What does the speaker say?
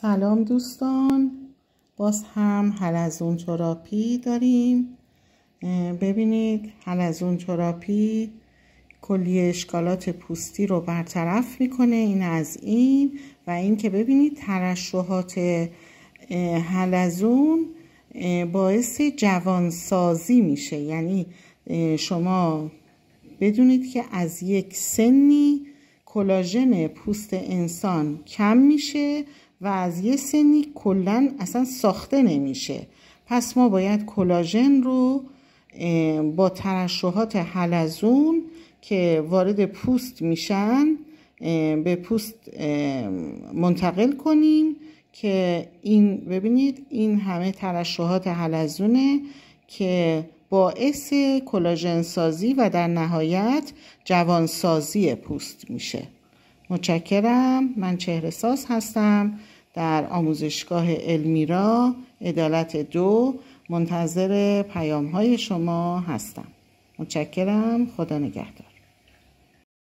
سلام دوستان باز هم حلزون تراپی داریم ببینید حلزون تراپی کلی اشکالات پوستی رو برطرف میکنه این از این و این که ببینید ترشحات حلزون باعث جوانسازی میشه یعنی شما بدونید که از یک سنی کلاژن پوست انسان کم میشه و از یه سنی کلا اصلا ساخته نمیشه پس ما باید کلاژن رو با ترشحات حلزون که وارد پوست میشن به پوست منتقل کنیم که این ببینید این همه ترشحات حلزونه که باعث کلاژن سازی و در نهایت جوانسازی پوست میشه متشکرم من چهره ساز هستم در آموزشگاه المیرا عدالت دو منتظر پیام های شما هستم متشکرم خدا نگهدار